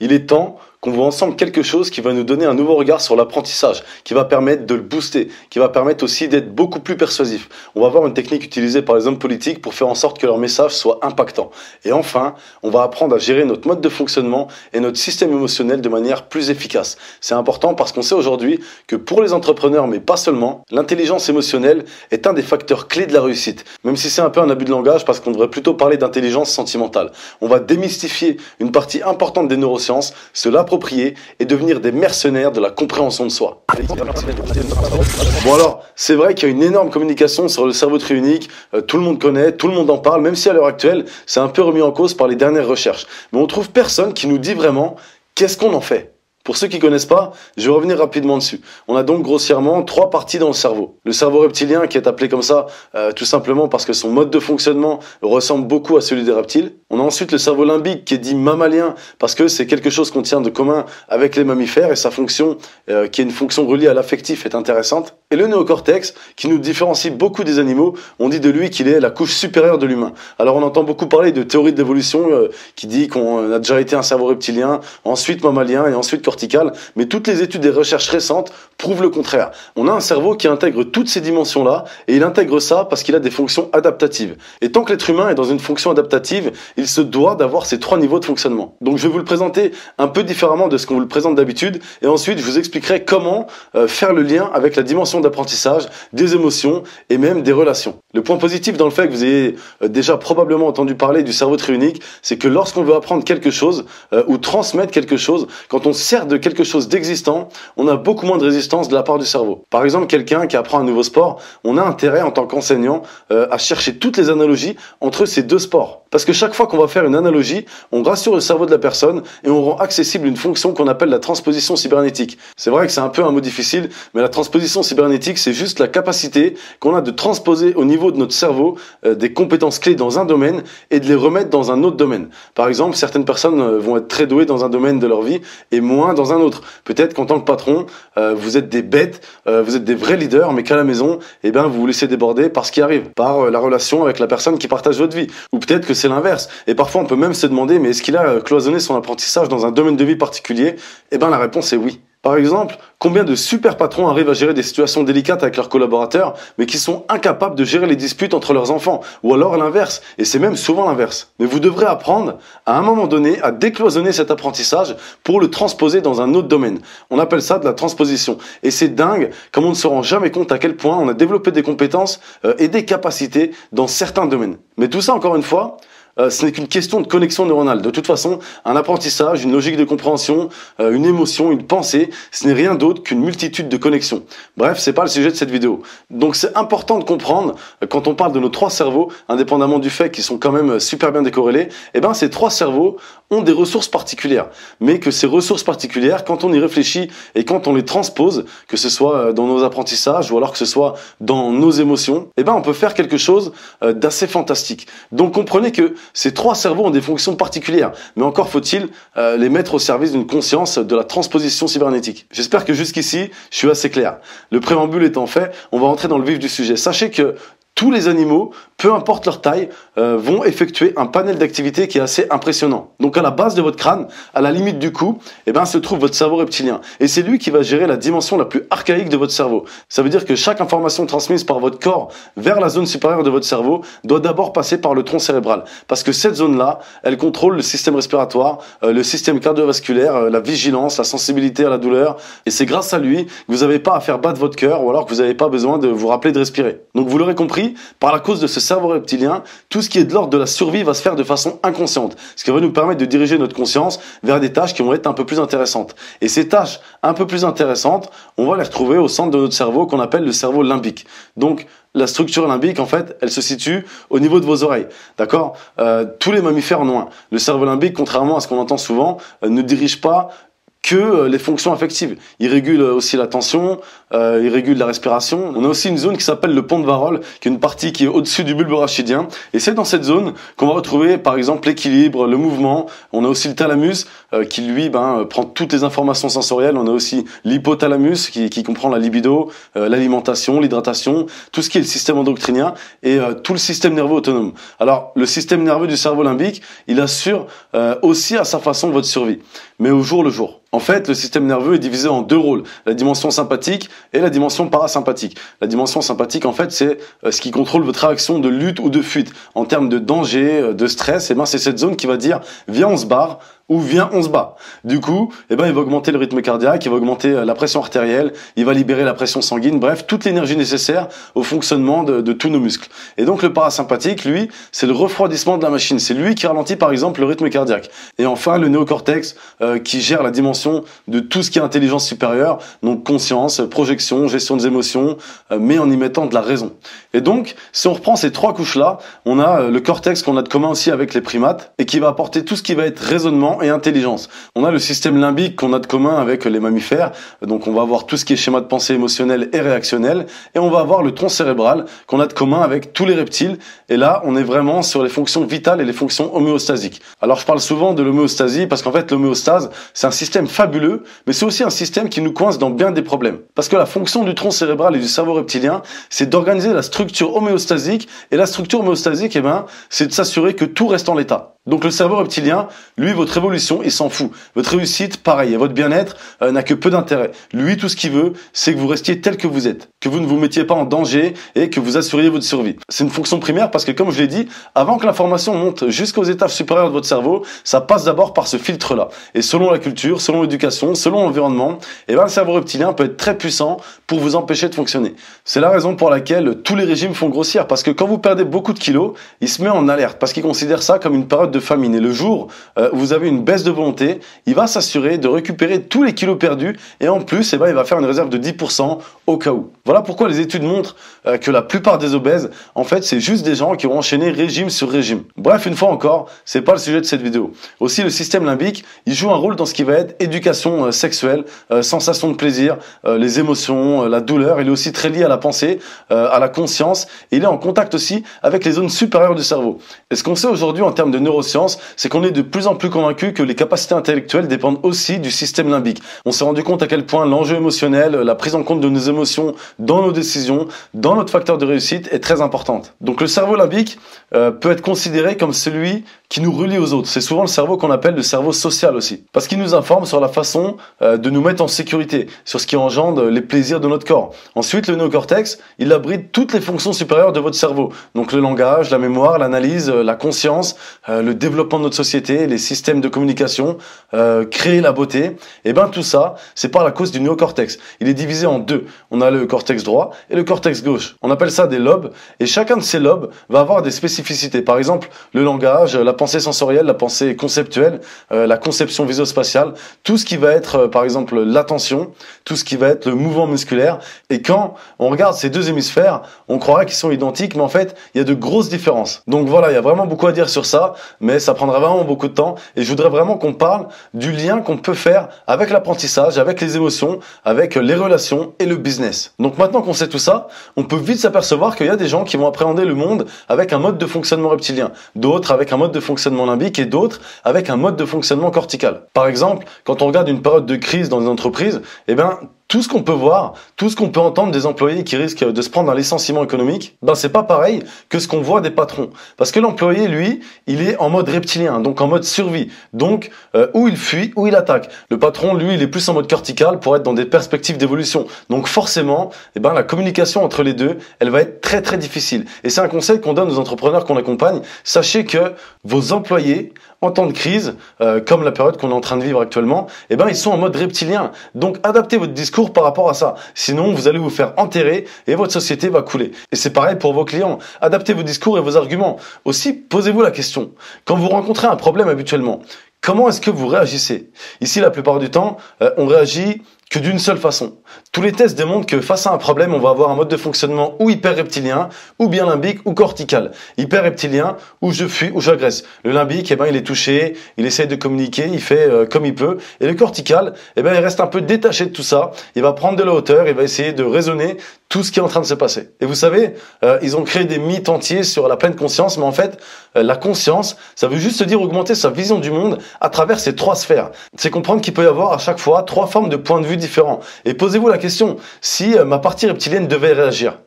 Il est temps qu'on voit ensemble quelque chose qui va nous donner un nouveau regard sur l'apprentissage, qui va permettre de le booster, qui va permettre aussi d'être beaucoup plus persuasif. On va voir une technique utilisée par les hommes politiques pour faire en sorte que leur message soit impactant. Et enfin, on va apprendre à gérer notre mode de fonctionnement et notre système émotionnel de manière plus efficace. C'est important parce qu'on sait aujourd'hui que pour les entrepreneurs, mais pas seulement, l'intelligence émotionnelle est un des facteurs clés de la réussite, même si c'est un peu un abus de langage parce qu'on devrait plutôt parler d'intelligence sentimentale. On va démystifier une partie importante des neurosciences, cela et devenir des mercenaires de la compréhension de soi. Bon alors, c'est vrai qu'il y a une énorme communication sur le cerveau triunique, euh, tout le monde connaît, tout le monde en parle, même si à l'heure actuelle, c'est un peu remis en cause par les dernières recherches. Mais on trouve personne qui nous dit vraiment qu'est-ce qu'on en fait. Pour ceux qui ne connaissent pas, je vais revenir rapidement dessus. On a donc grossièrement trois parties dans le cerveau. Le cerveau reptilien qui est appelé comme ça euh, tout simplement parce que son mode de fonctionnement ressemble beaucoup à celui des reptiles. On a ensuite le cerveau limbique qui est dit mammalien parce que c'est quelque chose qu'on tient de commun avec les mammifères et sa fonction euh, qui est une fonction reliée à l'affectif est intéressante. Et le néocortex qui nous différencie beaucoup des animaux, on dit de lui qu'il est la couche supérieure de l'humain. Alors on entend beaucoup parler de théorie de euh, qui dit qu'on a déjà été un cerveau reptilien, ensuite mammalien et ensuite cortex mais toutes les études et recherches récentes prouvent le contraire. On a un cerveau qui intègre toutes ces dimensions-là, et il intègre ça parce qu'il a des fonctions adaptatives. Et tant que l'être humain est dans une fonction adaptative, il se doit d'avoir ces trois niveaux de fonctionnement. Donc je vais vous le présenter un peu différemment de ce qu'on vous le présente d'habitude, et ensuite je vous expliquerai comment euh, faire le lien avec la dimension d'apprentissage, des émotions et même des relations. Le point positif dans le fait que vous ayez euh, déjà probablement entendu parler du cerveau triunique, c'est que lorsqu'on veut apprendre quelque chose euh, ou transmettre quelque chose, quand on sert de quelque chose d'existant, on a beaucoup moins de résistance de la part du cerveau. Par exemple, quelqu'un qui apprend un nouveau sport, on a intérêt en tant qu'enseignant euh, à chercher toutes les analogies entre ces deux sports. Parce que chaque fois qu'on va faire une analogie, on rassure le cerveau de la personne et on rend accessible une fonction qu'on appelle la transposition cybernétique. C'est vrai que c'est un peu un mot difficile, mais la transposition cybernétique, c'est juste la capacité qu'on a de transposer au niveau de notre cerveau euh, des compétences clés dans un domaine et de les remettre dans un autre domaine. Par exemple, certaines personnes euh, vont être très douées dans un domaine de leur vie et moins dans un autre. Peut-être qu'en tant que patron, euh, vous êtes des bêtes, euh, vous êtes des vrais leaders, mais qu'à la maison, eh bien, vous vous laissez déborder par ce qui arrive, par euh, la relation avec la personne qui partage votre vie. Ou peut-être que c'est l'inverse. Et parfois, on peut même se demander, mais est-ce qu'il a cloisonné son apprentissage dans un domaine de vie particulier Eh bien, la réponse est oui. Par exemple, combien de super patrons arrivent à gérer des situations délicates avec leurs collaborateurs, mais qui sont incapables de gérer les disputes entre leurs enfants, ou alors l'inverse, et c'est même souvent l'inverse. Mais vous devrez apprendre, à un moment donné, à décloisonner cet apprentissage pour le transposer dans un autre domaine. On appelle ça de la transposition. Et c'est dingue, comme on ne se rend jamais compte à quel point on a développé des compétences euh, et des capacités dans certains domaines. Mais tout ça, encore une fois, euh, ce n'est qu'une question de connexion neuronale. De toute façon, un apprentissage, une logique de compréhension, euh, une émotion, une pensée, ce n'est rien d'autre qu'une multitude de connexions. Bref, c'est pas le sujet de cette vidéo. Donc c'est important de comprendre euh, quand on parle de nos trois cerveaux, indépendamment du fait qu'ils sont quand même super bien décorrélés, eh ben ces trois cerveaux ont des ressources particulières, mais que ces ressources particulières, quand on y réfléchit et quand on les transpose, que ce soit euh, dans nos apprentissages ou alors que ce soit dans nos émotions, eh ben on peut faire quelque chose euh, d'assez fantastique. Donc comprenez que ces trois cerveaux ont des fonctions particulières, mais encore faut-il euh, les mettre au service d'une conscience de la transposition cybernétique. J'espère que jusqu'ici, je suis assez clair. Le préambule étant fait, on va rentrer dans le vif du sujet. Sachez que tous les animaux, peu importe leur taille, euh, vont effectuer un panel d'activités qui est assez impressionnant. Donc à la base de votre crâne, à la limite du cou, eh ben, se trouve votre cerveau reptilien. Et c'est lui qui va gérer la dimension la plus archaïque de votre cerveau. Ça veut dire que chaque information transmise par votre corps vers la zone supérieure de votre cerveau doit d'abord passer par le tronc cérébral. Parce que cette zone-là, elle contrôle le système respiratoire, euh, le système cardiovasculaire, euh, la vigilance, la sensibilité à la douleur. Et c'est grâce à lui que vous n'avez pas à faire battre votre cœur ou alors que vous n'avez pas besoin de vous rappeler de respirer. Donc vous l'aurez compris, par la cause de ce cerveau reptilien, tout ce qui est de l'ordre de la survie va se faire de façon inconsciente, ce qui va nous permettre de diriger notre conscience vers des tâches qui vont être un peu plus intéressantes. Et ces tâches un peu plus intéressantes, on va les retrouver au centre de notre cerveau qu'on appelle le cerveau limbique. Donc la structure limbique, en fait, elle se situe au niveau de vos oreilles. D'accord euh, Tous les mammifères en ont Le cerveau limbique, contrairement à ce qu'on entend souvent, euh, ne dirige pas que euh, les fonctions affectives. Il régule aussi la tension, euh, il régule la respiration. On a aussi une zone qui s'appelle le pont de Varol, qui est une partie qui est au-dessus du bulbe rachidien. Et c'est dans cette zone qu'on va retrouver, par exemple, l'équilibre, le mouvement. On a aussi le thalamus, euh, qui lui, ben, euh, prend toutes les informations sensorielles. On a aussi l'hypothalamus, qui, comprend la libido, l'alimentation, l'hydratation, tout ce qui est le système endocrinien et tout le système nerveux autonome. Alors, le système nerveux du cerveau limbique, il assure aussi à sa façon votre survie, mais au jour le jour. En fait, le système nerveux est divisé en deux rôles, la dimension sympathique et la dimension parasympathique. La dimension sympathique, en fait, c'est euh, ce qui contrôle votre réaction de lutte ou de fuite. En termes de danger, euh, de stress, et eh ben, c'est cette zone qui va dire, viens, on se barre, ou vient on se bat. Du coup, eh ben il va augmenter le rythme cardiaque, il va augmenter euh, la pression artérielle, il va libérer la pression sanguine, bref, toute l'énergie nécessaire au fonctionnement de, tous nos muscles. Et donc le parasympathique, lui, c'est le refroidissement de la machine, c'est lui qui ralentit par exemple le rythme cardiaque. Et enfin, le néocortex euh, qui gère la dimension de tout ce qui est intelligence supérieure, donc conscience, projection, gestion des émotions, euh, mais en y mettant de la raison. Et donc, si on reprend ces trois couches là, on a le cortex qu'on a de commun aussi avec les primates et qui va apporter tout ce qui va être raisonnement et intelligence. On a le système limbique qu'on a de commun avec les mammifères, donc on va avoir tout ce qui est schéma de pensée émotionnelle et réactionnel, et on va avoir le tronc cérébral qu'on a de commun avec tous les reptiles, et là on est vraiment sur les fonctions vitales et les fonctions homéostasiques. Alors je parle souvent de l'homéostasie parce qu'en fait l'homéostase c'est un système fabuleux, mais c'est aussi un système qui nous coince dans bien des problèmes. Parce que la fonction du tronc cérébral et du cerveau reptilien, c'est d'organiser la structure homéostasique, et la structure homéostasique, eh ben, c'est de s'assurer que tout reste en l'état. Donc le cerveau reptilien, lui, votre évolution, il s'en fout. Votre réussite, pareil, et votre bien-être euh, n'a que peu d'intérêt. Lui, tout ce qu'il veut, c'est que vous restiez tel que vous êtes, que vous ne vous mettiez pas en danger et que vous assuriez votre survie. C'est une fonction primaire parce que, comme je l'ai dit, avant que l'information monte jusqu'aux étapes supérieures de votre cerveau, ça passe d'abord par ce filtre-là. Et selon la culture, selon l'éducation, selon l'environnement, eh ben, le cerveau reptilien peut être très puissant pour vous empêcher de fonctionner. C'est la raison pour laquelle tous les régimes font grossir parce que quand vous perdez beaucoup de kilos, il se met en alerte parce qu'il considère ça comme une période de famine et le jour où euh, vous avez une baisse de volonté, il va s'assurer de récupérer tous les kilos perdus et en plus, et eh ben, il va faire une réserve de 10% au cas où. Voilà pourquoi les études montrent euh, que la plupart des obèses, en fait, c'est juste des gens qui ont enchaîné régime sur régime. Bref, une fois encore, c'est pas le sujet de cette vidéo. Aussi, le système limbique, il joue un rôle dans ce qui va être éducation euh, sexuelle, sensation de plaisir, les émotions, la douleur. Il est aussi très lié à la pensée, à la conscience. Et il est en contact aussi avec les zones supérieures du cerveau. Et ce qu'on sait aujourd'hui en termes de neuro c'est qu'on est de plus en plus convaincu que les capacités intellectuelles dépendent aussi du système limbique. On s'est rendu compte à quel point l'enjeu émotionnel, la prise en compte de nos émotions dans nos décisions, dans notre facteur de réussite est très importante. Donc le cerveau limbique euh, peut être considéré comme celui qui nous relie aux autres. C'est souvent le cerveau qu'on appelle le cerveau social aussi, parce qu'il nous informe sur la façon euh, de nous mettre en sécurité, sur ce qui engendre les plaisirs de notre corps. Ensuite, le néocortex, il abrite toutes les fonctions supérieures de votre cerveau, donc le langage, la mémoire, l'analyse, euh, la conscience, euh, le développement de notre société, les systèmes de communication, créer la beauté. Et eh ben tout ça, c'est par la cause du néocortex. Il est divisé en deux. On a le cortex droit et le cortex gauche. On appelle ça des lobes, et chacun de ces lobes va avoir des spécificités. Par exemple, le langage, la pensée sensorielle, la pensée conceptuelle, euh, la conception viso spatiale tout ce qui va être euh, par exemple l'attention, tout ce qui va être le mouvement musculaire. Et quand on regarde ces deux hémisphères, on croirait qu'ils sont identiques, mais en fait, il y a de grosses différences. Donc voilà, il y a vraiment beaucoup à dire sur ça, mais ça prendra vraiment beaucoup de temps. Et je voudrais vraiment qu'on parle du lien qu'on peut faire avec l'apprentissage, avec les émotions, avec les relations et le business. Donc maintenant qu'on sait tout ça, on peut vite s'apercevoir qu'il y a des gens qui vont appréhender le monde avec un mode de fonctionnement reptilien, d'autres avec un mode de fonctionnement limbique et d'autres avec un mode de fonctionnement cortical. Par exemple, quand on regarde une période de crise dans une entreprise, eh ben, tout ce qu'on peut voir, tout ce qu'on peut entendre des employés qui risquent de se prendre un licenciement économique, ben c'est pas pareil que ce qu'on voit des patrons. Parce que l'employé, lui, il est en mode reptilien, donc en mode survie. Donc euh, où il fuit, où il attaque. Le patron, lui, il est plus en mode cortical pour être dans des perspectives d'évolution. Donc forcément, eh ben la communication entre les deux, elle va être très très difficile. Et c'est un conseil qu'on donne aux entrepreneurs qu'on accompagne. Sachez que vos employés en temps de crise, euh, comme la période qu'on est en train de vivre actuellement, eh ben ils sont en mode reptilien. Donc adaptez votre discours par rapport à ça. Sinon, vous allez vous faire enterrer et votre société va couler. Et c'est pareil pour vos clients. Adaptez vos discours et vos arguments. Aussi, posez-vous la question. Quand vous rencontrez un problème habituellement, comment est-ce que vous réagissez Ici, la plupart du temps, euh, on réagit que d'une seule façon. Tous les tests démontrent que face à un problème, on va avoir un mode de fonctionnement ou hyper reptilien, ou bien limbique, ou cortical. Hyper reptilien, où je fuis, où j'agresse. Le limbique, eh ben, il est touché, il essaye de communiquer, il fait euh, comme il peut. Et le cortical, eh ben, il reste un peu détaché de tout ça. Il va prendre de la hauteur, il va essayer de raisonner tout ce qui est en train de se passer. Et vous savez, euh, ils ont créé des mythes entiers sur la pleine conscience, mais en fait, euh, la conscience, ça veut juste dire augmenter sa vision du monde à travers ces trois sphères. C'est comprendre qu'il peut y avoir à chaque fois trois formes de points de vue différents. Et posez-vous la question, si euh, ma partie reptilienne devait réagir,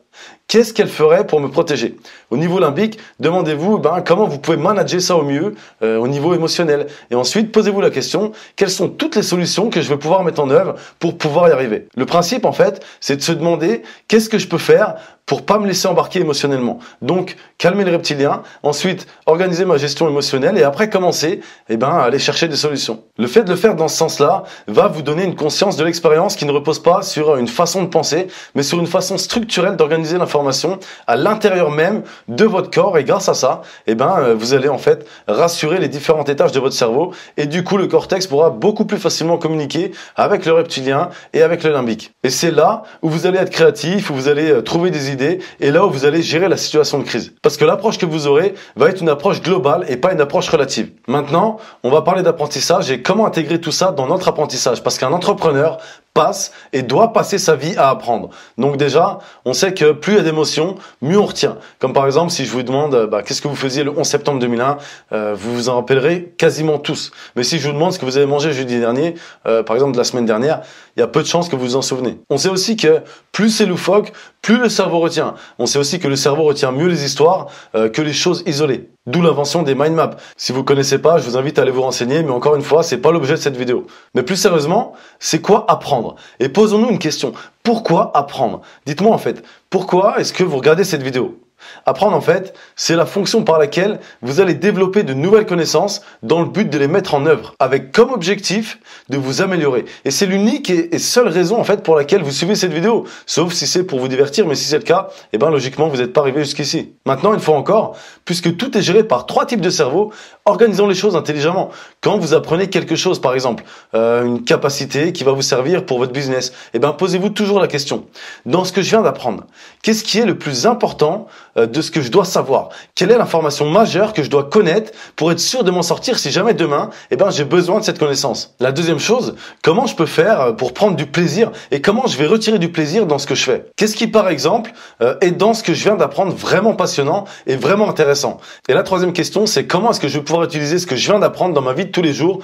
Qu'est-ce qu'elle ferait pour me protéger Au niveau limbique, demandez-vous ben, comment vous pouvez manager ça au mieux euh, au niveau émotionnel. Et ensuite, posez-vous la question, quelles sont toutes les solutions que je vais pouvoir mettre en œuvre pour pouvoir y arriver Le principe, en fait, c'est de se demander qu'est-ce que je peux faire pour ne pas me laisser embarquer émotionnellement. Donc, calmer le reptilien, ensuite organiser ma gestion émotionnelle et après commencer eh ben, à aller chercher des solutions. Le fait de le faire dans ce sens-là va vous donner une conscience de l'expérience qui ne repose pas sur une façon de penser, mais sur une façon structurelle d'organiser l'information à l'intérieur même de votre corps et grâce à ça, et eh ben, euh, vous allez en fait rassurer les différents étages de votre cerveau et du coup le cortex pourra beaucoup plus facilement communiquer avec le reptilien et avec le limbique. Et c'est là où vous allez être créatif, où vous allez euh, trouver des idées et là où vous allez gérer la situation de crise. Parce que l'approche que vous aurez va être une approche globale et pas une approche relative. Maintenant, on va parler d'apprentissage et comment intégrer tout ça dans notre apprentissage parce qu'un entrepreneur passe et doit passer sa vie à apprendre. Donc déjà, on sait que plus il y a d'émotions, mieux on retient. Comme par exemple, si je vous demande euh, bah, qu'est-ce que vous faisiez le 11 septembre 2001, euh, vous vous en rappellerez quasiment tous. Mais si je vous demande ce que vous avez mangé jeudi dernier, euh, par exemple la semaine dernière, il y a peu de chances que vous vous en souvenez. On sait aussi que plus c'est loufoque, plus le cerveau retient. On sait aussi que le cerveau retient mieux les histoires que les choses isolées. D'où l'invention des mind maps. Si vous connaissez pas, je vous invite à aller vous renseigner, mais encore une fois, c'est pas l'objet de cette vidéo. Mais plus sérieusement, c'est quoi apprendre Et posons-nous une question. Pourquoi apprendre Dites-moi en fait, pourquoi est-ce que vous regardez cette vidéo Apprendre, en fait, c'est la fonction par laquelle vous allez développer de nouvelles connaissances dans le but de les mettre en œuvre, avec comme objectif de vous améliorer. Et c'est l'unique et seule raison, en fait, pour laquelle vous suivez cette vidéo. Sauf si c'est pour vous divertir, mais si c'est le cas, eh ben, logiquement, vous n'êtes pas arrivé jusqu'ici. Maintenant, une fois encore, puisque tout est géré par trois types de cerveaux, organisons les choses intelligemment. Quand vous apprenez quelque chose, par exemple, euh, une capacité qui va vous servir pour votre business, eh bien, posez-vous toujours la question. Dans ce que je viens d'apprendre, qu'est-ce qui est le plus important euh, de ce que je dois savoir Quelle est l'information majeure que je dois connaître pour être sûr de m'en sortir si jamais demain, eh ben, j'ai besoin de cette connaissance La deuxième chose, comment je peux faire euh, pour prendre du plaisir et comment je vais retirer du plaisir dans ce que je fais Qu'est-ce qui, par exemple, euh, est dans ce que je viens d'apprendre vraiment passionnant et vraiment intéressant Et la troisième question, c'est comment est-ce que je vais pouvoir utiliser ce que je viens d'apprendre dans ma vie de tous les jours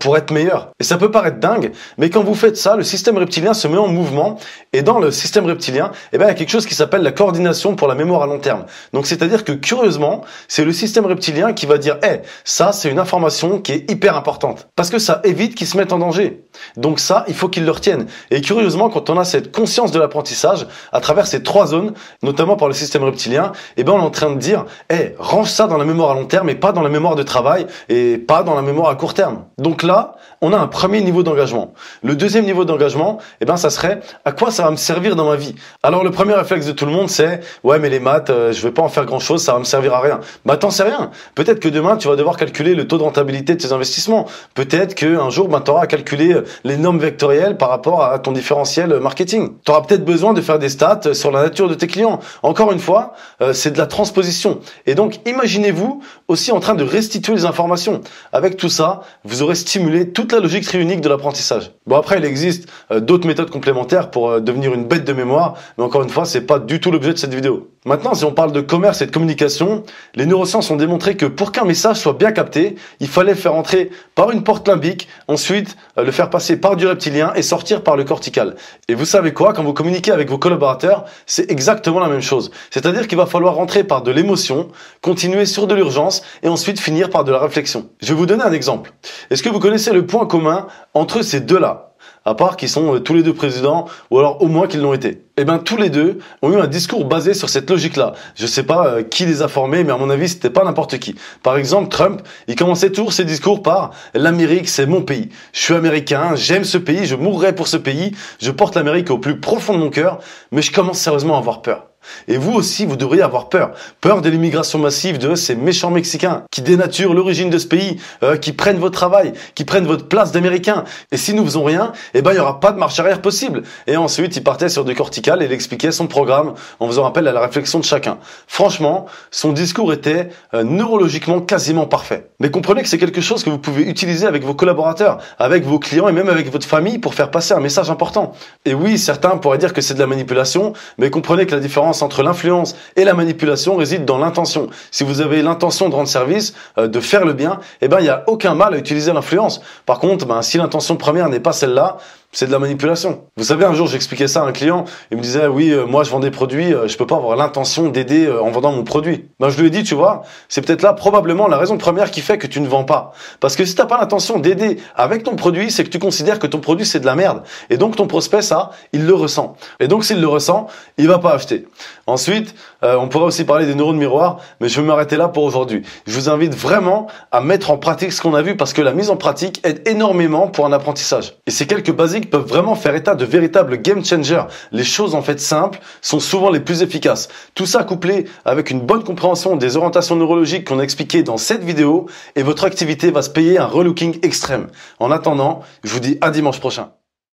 pour être meilleur Et ça peut paraître dingue, mais quand vous faites ça, le système reptilien se met en mouvement et dans le système reptilien, eh ben, il y a quelque chose qui s'appelle la coordination pour la mémoire à long terme. Donc c'est-à-dire que curieusement, c'est le système reptilien qui va dire "Eh, ça c'est une information qui est hyper importante parce que ça évite qu'ils se mettent en danger." Donc ça, il faut qu'ils le retiennent. Et curieusement, quand on a cette conscience de l'apprentissage, à travers ces trois zones, notamment par le système reptilien, eh ben on est en train de dire, eh, range ça dans la mémoire à long terme et pas dans la mémoire de travail et pas dans la mémoire à court terme. Donc là, on a un premier niveau d'engagement. Le deuxième niveau d'engagement, eh ben ça serait, à quoi ça va me servir dans ma vie Alors le premier réflexe de tout le monde, c'est, ouais, mais les maths, euh, je vais pas en faire grand chose, ça va me servir à rien. Bah t'en sais rien. Peut-être que demain, tu vas devoir calculer le taux de rentabilité de tes investissements. Peut-être qu'un jour, ben, tu auras à calculer euh, les normes vectorielles par rapport à ton différentiel marketing. Tu auras peut-être besoin de faire des stats sur la nature de tes clients. Encore une fois, euh, c'est de la transposition. Et donc, imaginez-vous aussi en train de restituer les informations. Avec tout ça, vous aurez stimulé toute la logique triunique de l'apprentissage. Bon, après, il existe euh, d'autres méthodes complémentaires pour euh, devenir une bête de mémoire, mais encore une fois, ce n'est pas du tout l'objet de cette vidéo. Maintenant, si on parle de commerce et de communication, les neurosciences ont démontré que pour qu'un message soit bien capté, il fallait faire entrer par une porte limbique, ensuite euh, le faire passer par du reptilien et sortir par le cortical. Et vous savez quoi, quand vous communiquez avec vos collaborateurs, c'est exactement la même chose. C'est-à-dire qu'il va falloir rentrer par de l'émotion, continuer sur de l'urgence et ensuite finir par de la réflexion. Je vais vous donner un exemple. Est-ce que vous connaissez le point commun entre ces deux-là à part qu'ils sont euh, tous les deux présidents, ou alors au moins qu'ils l'ont été. Eh bien, tous les deux ont eu un discours basé sur cette logique-là. Je ne sais pas euh, qui les a formés, mais à mon avis, c'était pas n'importe qui. Par exemple, Trump, il commençait toujours ses discours par « L'Amérique, c'est mon pays. Je suis américain, j'aime ce pays, je mourrai pour ce pays, je porte l'Amérique au plus profond de mon cœur, mais je commence sérieusement à avoir peur. » Et vous aussi, vous devriez avoir peur. Peur de l'immigration massive de ces méchants Mexicains qui dénaturent l'origine de ce pays, euh, qui prennent votre travail, qui prennent votre place d'Américain. Et si nous faisons rien, eh ben, il n'y aura pas de marche arrière possible. Et ensuite, il partait sur du cortical et il expliquait son programme en faisant appel à la réflexion de chacun. Franchement, son discours était euh, neurologiquement quasiment parfait. Mais comprenez que c'est quelque chose que vous pouvez utiliser avec vos collaborateurs, avec vos clients et même avec votre famille pour faire passer un message important. Et oui, certains pourraient dire que c'est de la manipulation, mais comprenez que la différence entre l'influence et la manipulation réside dans l'intention. Si vous avez l'intention de rendre service, euh, de faire le bien, eh ben, il n'y a aucun mal à utiliser l'influence. Par contre, ben, si l'intention première n'est pas celle-là, c'est de la manipulation. Vous savez, un jour, j'expliquais ça à un client. Il me disait, oui, euh, moi, je vends des produits, euh, je peux pas avoir l'intention d'aider euh, en vendant mon produit. Ben, je lui ai dit, tu vois, c'est peut-être là, probablement, la raison première qui fait que tu ne vends pas. Parce que si t'as pas l'intention d'aider avec ton produit, c'est que tu considères que ton produit, c'est de la merde. Et donc, ton prospect, ça, il le ressent. Et donc, s'il le ressent, il va pas acheter. Ensuite, on pourrait aussi parler des neurones miroirs, mais je vais m'arrêter là pour aujourd'hui. Je vous invite vraiment à mettre en pratique ce qu'on a vu parce que la mise en pratique aide énormément pour un apprentissage. Et c'est quelques basiques peuvent vraiment faire état de véritables game changers. Les choses en fait simples sont souvent les plus efficaces. Tout ça couplé avec une bonne compréhension des orientations neurologiques qu'on a expliquées dans cette vidéo et votre activité va se payer un relooking extrême. En attendant, je vous dis à dimanche prochain.